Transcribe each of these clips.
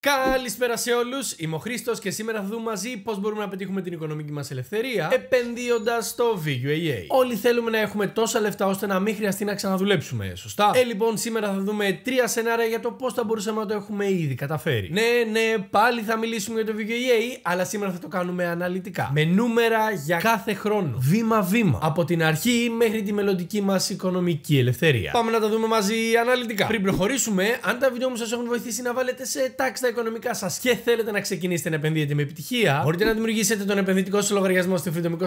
Καλησπέρα σε όλους, είμαι ο Χρήστος και σήμερα θα δούμε μαζί πώς μπορούμε να πετύχουμε την οικονομική μας ελευθερία επενδύοντας στο VUAA. Όλοι θέλουμε να έχουμε τόσα λεφτά ώστε να μην χρειαστεί να ξαναδουλέψουμε, σωστά. Ε, λοιπόν, σήμερα θα δούμε τρία σενάρια για το πώς θα μπορούσαμε να το έχουμε ήδη καταφέρει. Ναι, ναι, πάλι θα μιλήσουμε για το VUAA, αλλά σήμερα θα το κάνουμε αναλυτικά. Με νούμερα για κάθε χρόνο. Βήμα-βήμα. Από την αρχή μέχρι τη μελλοντική μας οικονομική ελευθερία. Πάμε να τα δούμε μαζί αναλυτικά. Πριν προχωρήσουμε, αν τα βίντεο μου σας έχουν βοηθήσει να βάλετε σε τάξη οικονομικά σας και θέλετε να ξεκινήσετε να επενδύετε με επιτυχία, μπορείτε να δημιουργήσετε τον επενδυτικό σας λογαριασμό στη Freedom 24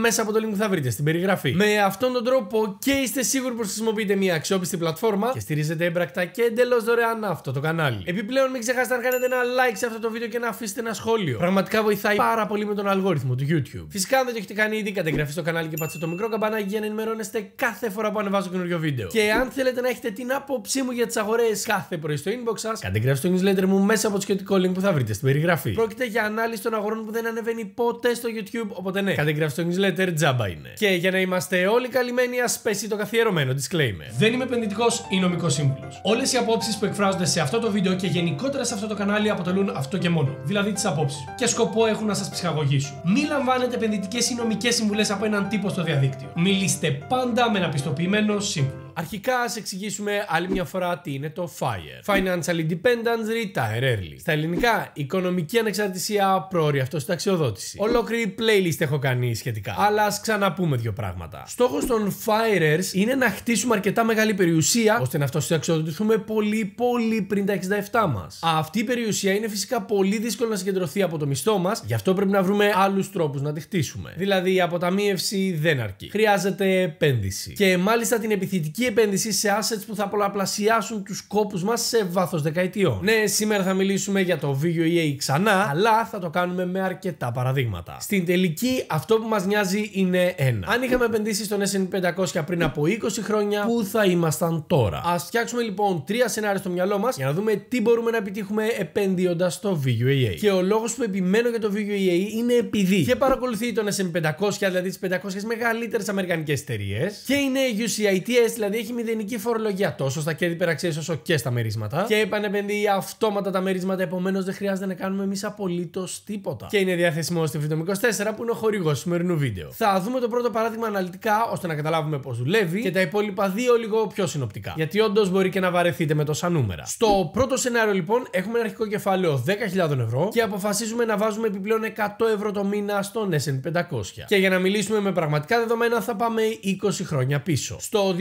μέσα από το link που θα βρείτε στην περιγραφή. Με αυτόν τον τρόπο και είστε σίγουροι πως χρησιμοποιείτε μια αξιόπιστη πλατφόρμα και στηρίζετε έμπρακτα και εντελώς δωρεάν αυτό το κανάλι. Επιπλέον, μην ξεχάσετε να κάνετε ένα like σε αυτό το βίντεο και να αφήσετε ένα σχόλιο. Πραγματικά βοηθάει πάρα πολύ με τον αλγόριθμο του YouTube. Φυσικά, αν δεν το έχετε κάνει ήδη, κατεγραφεί στο κανάλι και πατήστε το μικρό καμπανάκι για να ενημερώνεστε κάθε φορά που ανεβάζω καινούριο βίντεο. Και αν θέλετε να έχετε την άποψή μου για τις αγορές κάθε πρωί στο inbox σας, κατεγγραφή στο newsletter μου μέσα μέσα από το σχετικό link που θα βρείτε στην περιγραφή. Πρόκειται για ανάλυση των αγορών που δεν ανεβαίνει ποτέ στο YouTube, οπότε ναι, κατεγγραφή στο newsletter τζάμπα είναι. Και για να είμαστε όλοι καλυμμένοι, ας πέσει το καθιερωμένο disclaimer. Δεν είμαι επενδυτικός ή νομικός σύμβουλος. Όλες οι απόψεις που εκφράζονται σε αυτό το βίντεο και γενικότερα σε αυτό το κανάλι αποτελούν αυτό και μόνο, δηλαδή τις απόψεις. Και σκοπό έχουν να σας ψυχαγωγήσουν. Μη λαμβάνετε επενδυτικές ή νομικές συμβουλές από έναν τύπο στο διαδίκτυο. Μιλήστε πάντα με ένα πιστοποιημένο σύμβουλο. Αρχικά ας εξηγήσουμε άλλη μια φορά τι είναι το FIRE. Financial Independence Retire Early. Στα ελληνικά, οικονομική ανεξαρτησία πρόορια αυτοσυνταξιοδότηση. Ολόκληρη playlist έχω κάνει σχετικά. Αλλά ας ξαναπούμε δύο πράγματα. Στόχος των FIRERS είναι να χτίσουμε αρκετά μεγάλη περιουσία ώστε να αυτοσυνταξιοδοτηθούμε πολύ πολύ πριν τα 67 μας. Αυτή η περιουσία είναι φυσικά πολύ δύσκολο να συγκεντρωθεί από το μισθό μας, γι' αυτό πρέπει να βρούμε άλλους τρόπους να τη χτίσουμε. Δηλαδή η αποταμίευση δεν αρκεί. Χρειάζεται επένδυση. Και μάλιστα την επιθετική επένδυση σε assets που θα πολλαπλασιάσουν τους κόπους μας σε βάθος δεκαετιών. Ναι, σήμερα θα μιλήσουμε για το EA ξανά, αλλά θα το κάνουμε με αρκετά παραδείγματα. Στην τελική, αυτό που μας νοιάζει είναι ένα. Αν είχαμε επενδύσει στον S&P 500 πριν από 20 χρόνια, πού θα ήμασταν τώρα. Ας φτιάξουμε λοιπόν τρία σενάρια στο μυαλό μας για να δούμε τι μπορούμε να επιτύχουμε επενδύοντα το EA. Και ο λόγος που επιμένω για το EA είναι επειδή και παρακολουθεί τον S&P 500, δηλαδή τις 500 μεγαλύτερες αμερικανικές εταιρείες, και είναι UCITS, δηλαδή έχει μηδενική φορολογία τόσο στα κέρδη υπεραξίας όσο και στα μερίσματα. Και επανεπενδύει αυτόματα τα μερίσματα, επομένως δεν χρειάζεται να κάνουμε εμείς απολύτως τίποτα. Και είναι διαθεσιμό στη Freedom24 που είναι ο χορηγός του σημερινού βίντεο. Θα δούμε το πρώτο παράδειγμα αναλυτικά ώστε να καταλάβουμε πώς δουλεύει και τα υπόλοιπα δύο λίγο πιο συνοπτικά. Γιατί όντως μπορεί και να βαρεθείτε με τόσα νούμερα. Στο πρώτο σενάριο λοιπόν έχουμε ένα αρχικό κεφάλαιο 10.000 ευρώ και αποφασίζουμε να βάζουμε επιπλέον 100 ευρώ το μήνα στον S&P 500. Και για να μιλήσουμε με πραγματικά δεδομένα θα πάμε 20 χρόνια πίσω. Στο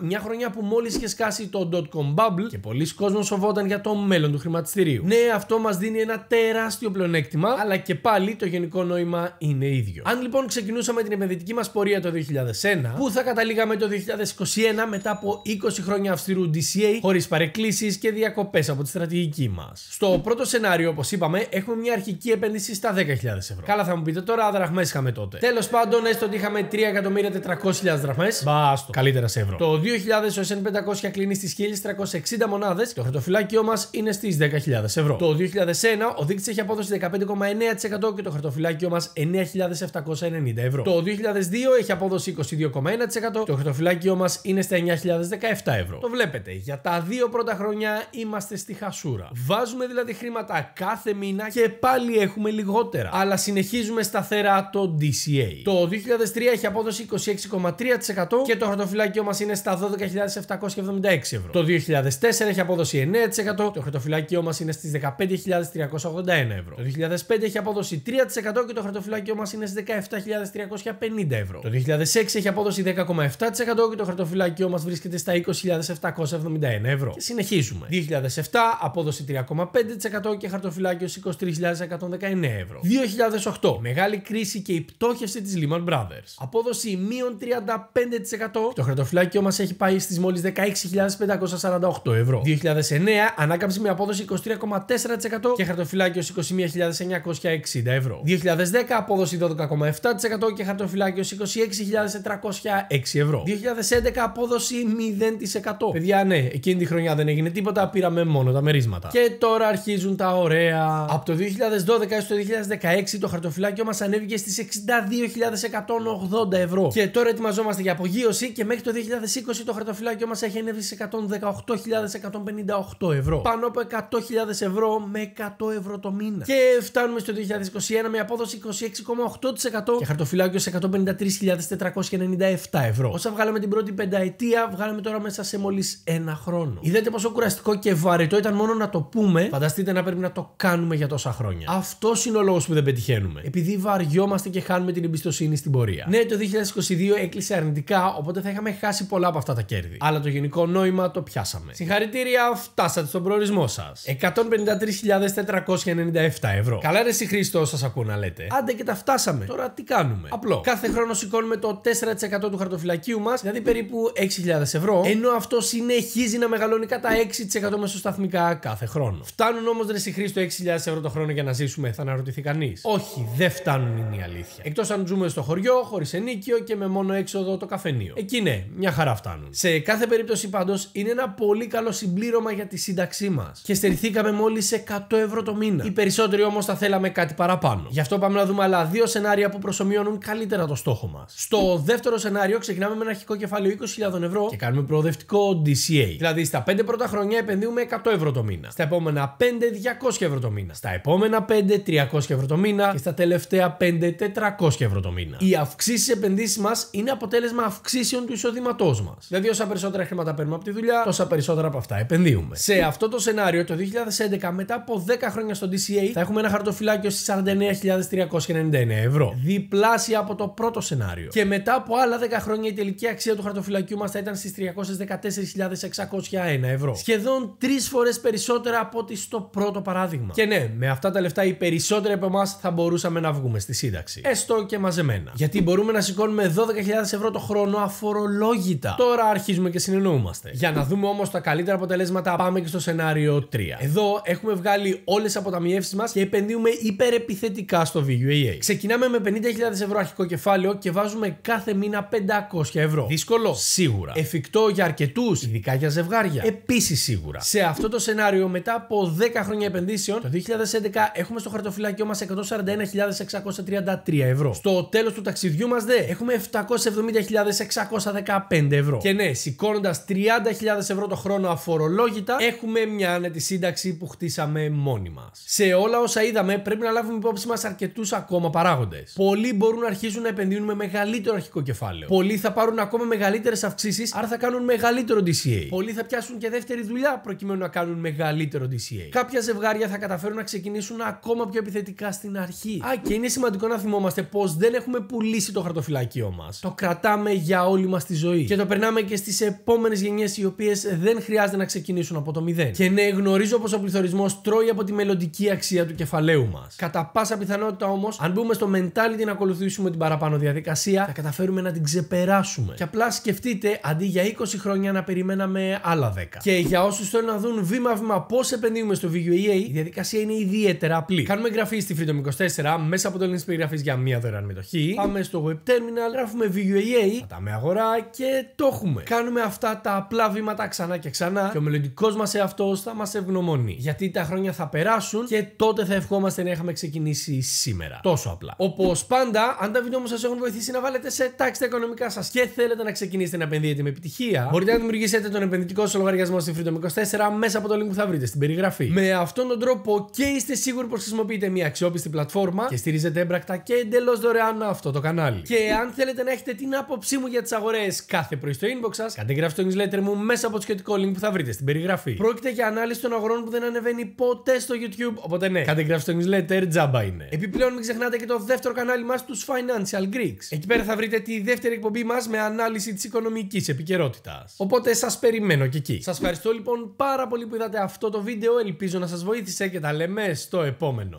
μια χρονιά που μόλις είχες σκάσει το dotcom com bubble και πολλοί κόσμοι σοβόταν για το μέλλον του χρηματιστηρίου. Ναι, αυτό μας δίνει ένα τεράστιο πλεονέκτημα, αλλά και πάλι το γενικό νόημα είναι ίδιο. Αν λοιπόν ξεκινούσαμε την επενδυτική μας πορεία το 2001, που θα καταλήγαμε το 2021 μετά από 20 χρόνια αυστηρού DCA, χωρίς παρεκκλήσεις και διακοπές από τη στρατηγική μας. Στο πρώτο σενάριο, όπως είπαμε, έχουμε μια αρχική επένδυση στα 10.000 ευρώ. Καλά, θα μου πείτε τώρα, δραχμέ είχαμε τότε. Τέλος πάντων, έστω ότι είχαμε 3.400.000 δραχμέ. Μπάστο. Καλύτερα το 2000 ο sn 500 κλείνει στις 1360 μονάδες και το χαρτοφυλάκιό μας είναι στις 10.000 ευρώ. Το 2001 ο δείκτη έχει απόδοση 15,9% και το χαρτοφυλάκιό μας 9.790 ευρώ. Το 2002 έχει απόδοση 22,1% το χαρτοφυλάκιό μας είναι στα 9.017 ευρώ. Το βλέπετε, για τα δύο πρώτα χρόνια είμαστε στη χασούρα. Βάζουμε δηλαδή χρήματα κάθε μήνα και πάλι έχουμε λιγότερα. Αλλά συνεχίζουμε σταθερά το DCA. Το 2003 έχει απόδοση 26,3% και το χαρτοφυλάκιό Μας είναι στα 12.776 ευρώ. Το 2004 έχει απόδοση 9%, το χαρτοφυλάκιό μας είναι στις 15.381 ευρώ. Το 2005 έχει απόδοση 3% και το χαρτοφυλάκιό μας είναι στις 17.350 ευρώ. Το 2006 έχει απόδοση 10,7% και το χαρτοφυλάκιό μας βρίσκεται στα 20.771 ευρώ. Και συνεχίζουμε. 2007 απόδοση 3,5% και χαρτοφυλάκιο 23.119 ευρώ. 2008 μεγάλη κρίση και η πτώχευση της Lehman Brothers. Απόδοση μείον 35% και το χαρτοφυλάκιο χαρτοφυλάκιο μας έχει πάει στις μόλις 16.548 ευρώ. 2009 ανάκαμψη με απόδοση 23,4% και χαρτοφυλάκιο 21.960 ευρώ. 2010 απόδοση 12,7% και χαρτοφυλάκιο 26.406 ευρώ. 2011 απόδοση 0%. Παιδιά, ναι, εκείνη τη χρονιά δεν έγινε τίποτα, πήραμε μόνο τα μερίσματα. Και τώρα αρχίζουν τα ωραία. Από το 2012 έως το 2016 το χαρτοφυλάκιο μας ανέβηκε στις 62.180 ευρώ. Και τώρα ετοιμαζόμαστε για απογείωση και μέχρι το το χαρτοφυλάκιο μας έχει ανέβει σε 118.158 ευρώ. Πάνω από 100.000 ευρώ με 100 ευρώ το μήνα. Και φτάνουμε στο 2021 με απόδοση 26,8% και χαρτοφυλάκιο σε 153.497 ευρώ. Όσα βγάλαμε την πρώτη πενταετία, βγάλαμε τώρα μέσα σε μόλις ένα χρόνο. Είδατε πόσο κουραστικό και βαρετό ήταν μόνο να το πούμε. Φανταστείτε να πρέπει να το κάνουμε για τόσα χρόνια. Αυτός είναι ο λόγος που δεν πετυχαίνουμε. Επειδή βαριόμαστε και χάνουμε την εμπιστοσύνη στην πορεία. Ναι, το 2022 έκλεισε αρνητικά, οπότε θα είχαμε χάσει πολλά από αυτά τα κέρδη. Αλλά το γενικό νόημα το πιάσαμε. Συγχαρητήρια, φτάσατε στον προορισμό σας. 153.497 ευρώ. Καλά, ρε Χρήστο, σας ακούω να λέτε. Άντε και τα φτάσαμε. Τώρα τι κάνουμε. Απλό. Κάθε χρόνο σηκώνουμε το 4% του χαρτοφυλακίου μας, δηλαδή περίπου 6.000 ευρώ, ενώ αυτό συνεχίζει να μεγαλώνει κατά 6% μεσοσταθμικά κάθε χρόνο. Φτάνουν όμως, ρε Χρήστο, 6.000 ευρώ το χρόνο για να ζήσουμε, θα αναρωτηθεί κανείς. Όχι, δεν φτάνουν είναι η αλήθεια. Εκτός αν ζούμε στο χωριό, χωρίς ενίκιο και με μόνο έξοδο το καφενείο. Εκεί ναι, μια χαρά φτάνουν. Σε κάθε περίπτωση πάντως είναι ένα πολύ καλό συμπλήρωμα για τη σύνταξή μας. Και στερηθήκαμε μόλις 100 ευρώ το μήνα. Οι περισσότεροι όμως θα θέλαμε κάτι παραπάνω. Γι' αυτό πάμε να δούμε άλλα δύο σενάρια που προσωμιώνουν καλύτερα το στόχο μας. Στο δεύτερο σενάριο ξεκινάμε με ένα αρχικό κεφάλαιο 20.000 ευρώ και κάνουμε προοδευτικό DCA. Δηλαδή στα 5 πρώτα χρόνια επενδύουμε 100 ευρώ το μήνα. Στα επόμενα 5 200 ευρώ το μήνα. Στα επόμενα 5 300 ευρώ το μήνα. Και στα τελευταία 5 400 ευρώ το μήνα. Οι αυξήσεις επενδύσεις μας είναι αποτέλεσμα αυξήσεων του εισοδήματος μας. Δηλαδή, όσα περισσότερα χρήματα παίρνουμε από τη δουλειά, τόσα περισσότερα από αυτά επενδύουμε. Σε αυτό το σενάριο, το 2011, μετά από 10 χρόνια στο DCA, θα έχουμε ένα χαρτοφυλάκιο στις 49.399 ευρώ. Διπλάσια από το πρώτο σενάριο. Και μετά από άλλα 10 χρόνια, η τελική αξία του χαρτοφυλακιού μας θα ήταν στις 314.601 ευρώ. Σχεδόν 3 φορές περισσότερα από ό,τι στο πρώτο παράδειγμα. Και ναι, με αυτά τα λεφτά οι περισσότεροι από εμάς θα μπορούσαμε να βγούμε στη σύνταξη. Έστω και μαζεμένα. Γιατί μπορούμε να σηκώνουμε 12.000 ευρώ το χρόνο αφορολόγηση Τώρα αρχίζουμε και συνεννοούμαστε. Για να δούμε όμως τα καλύτερα αποτελέσματα, πάμε και στο σενάριο 3. Εδώ έχουμε βγάλει όλες τις αποταμιεύσεις μας και επενδύουμε υπερεπιθετικά στο VUAA. Ξεκινάμε με 50.000 ευρώ αρχικό κεφάλαιο και βάζουμε κάθε μήνα 500 ευρώ. Δύσκολο, σίγουρα. Εφικτό για αρκετούς, ειδικά για ζευγάρια. Επίσης σίγουρα. Σε αυτό το σενάριο, μετά από 10 χρόνια επενδύσεων, το 2011 έχουμε στο χαρτοφυλάκιό μας 141.633 ευρώ. Στο τέλος του ταξιδιού μας, δε έχουμε 770.615 15 ευρώ. Και ναι, σηκώνοντας 30.000 ευρώ το χρόνο αφορολόγητα, έχουμε μια άνετη σύνταξη που χτίσαμε μόνοι μας. Σε όλα όσα είδαμε, πρέπει να λάβουμε υπόψη μας αρκετούς ακόμα παράγοντες. Πολλοί μπορούν να αρχίσουν να επενδύουν με μεγαλύτερο αρχικό κεφάλαιο. Πολλοί θα πάρουν ακόμα μεγαλύτερες αυξήσεις, άρα θα κάνουν μεγαλύτερο DCA. Πολλοί θα πιάσουν και δεύτερη δουλειά προκειμένου να κάνουν μεγαλύτερο DCA. Κάποια ζευγάρια θα καταφέρουν να ξεκινήσουν ακόμα πιο επιθετικά στην αρχή. Α, και είναι σημαντικό να θυμόμαστε πως δεν έχουμε πουλήσει το χαρτοφυλακίο μας. Το κρατάμε για όλη μας τη ζωή ζωή. Και το περνάμε και στις επόμενες γενιές οι οποίες δεν χρειάζεται να ξεκινήσουν από το μηδέν. Και ναι, γνωρίζω πως ο πληθωρισμός τρώει από τη μελλοντική αξία του κεφαλαίου μας. Κατά πάσα πιθανότητα όμως, αν μπούμε στο mentality να ακολουθήσουμε την παραπάνω διαδικασία, θα καταφέρουμε να την ξεπεράσουμε. Και απλά σκεφτείτε αντί για 20 χρόνια να περιμέναμε άλλα 10. Και για όσους θέλουν να δουν βήμα-βήμα πώς επενδύουμε στο VUEA, η διαδικασία είναι ιδιαίτερα απλή. Κάνουμε εγγραφή στη Freedom24 μέσα από το link περιγραφής για μία δωρεάν μετοχή. Πάμε στο web terminal, γράφουμε VUEA, πατάμε αγορά και και το έχουμε. Κάνουμε αυτά τα απλά βήματα ξανά και ξανά και ο μελλοντικός μας εαυτός θα μας ευγνωμονεί. Γιατί τα χρόνια θα περάσουν και τότε θα ευχόμαστε να είχαμε ξεκινήσει σήμερα. Τόσο απλά. Όπως πάντα, αν τα βίντεο μου σας έχουν βοηθήσει να βάλετε σε τάξη τα οικονομικά σας και θέλετε να ξεκινήσετε να επενδύετε με επιτυχία, μπορείτε να δημιουργήσετε τον επενδυτικό σας λογαριασμό στη Freedom 24 μέσα από το link που θα βρείτε στην περιγραφή. Με αυτόν τον τρόπο και είστε σίγουροι πως χρησιμοποιείτε μια αξιόπιστη πλατφόρμα και στηρίζετε έμπρακτα και εντελώς δωρεάν αυτό το κανάλι. Και αν θέλετε να έχετε την άποψή μου για τις αγορές κάθε πρωί στο inbox σας. Κάντε το στο newsletter μου μέσα από το σχετικό link που θα βρείτε στην περιγραφή. Πρόκειται για ανάλυση των αγορών που δεν ανεβαίνει ποτέ στο YouTube. Οπότε ναι, κάντε εγγραφή στο newsletter, τζάμπα είναι. Επιπλέον μην ξεχνάτε και το δεύτερο κανάλι μας, τους Financial Greeks. Εκεί πέρα θα βρείτε τη δεύτερη εκπομπή μας με ανάλυση της οικονομικής επικαιρότητας. Οπότε σας περιμένω και εκεί. Σας ευχαριστώ λοιπόν πάρα πολύ που είδατε αυτό το βίντεο. Ελπίζω να σας βοήθησε και τα λέμε στο επόμενο.